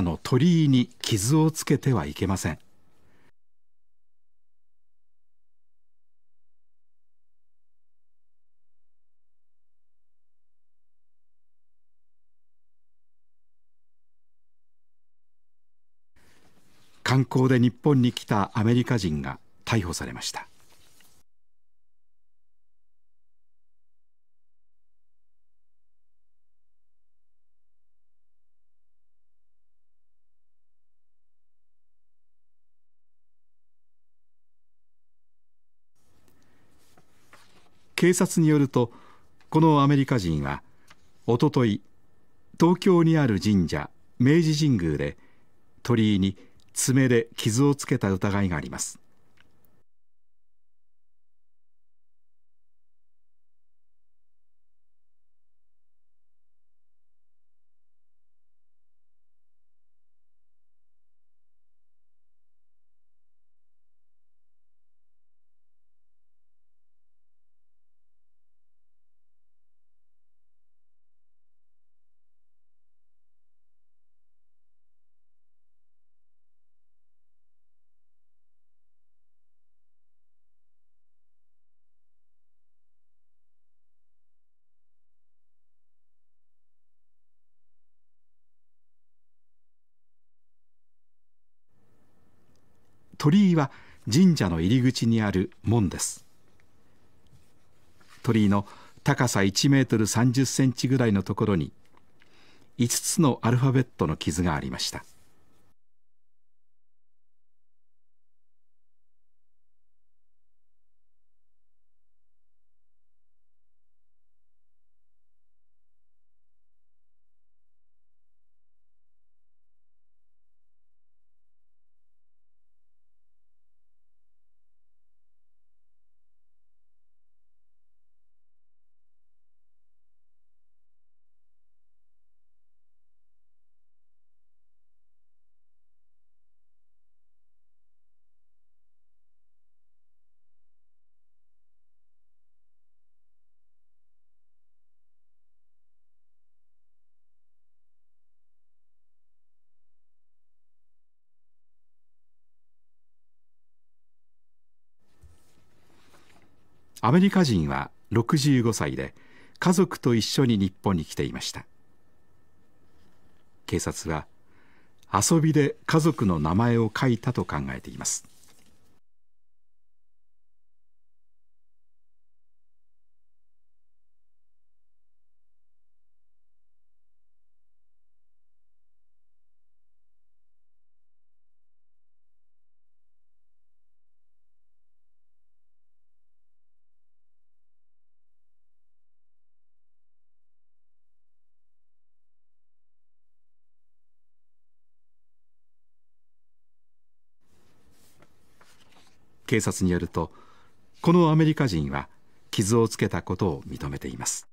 の鳥居に傷をつけてはいけません観光で日本に来たアメリカ人が逮捕されました警察によるとこのアメリカ人はおととい東京にある神社明治神宮で鳥居に爪で傷をつけた疑いがあります鳥居は神社の入り口にある門です鳥居の高さ1メートル30センチぐらいのところに5つのアルファベットの傷がありましたアメリカ人は65歳で家族と一緒に日本に来ていました警察は遊びで家族の名前を書いたと考えています警察によるとこのアメリカ人は傷をつけたことを認めています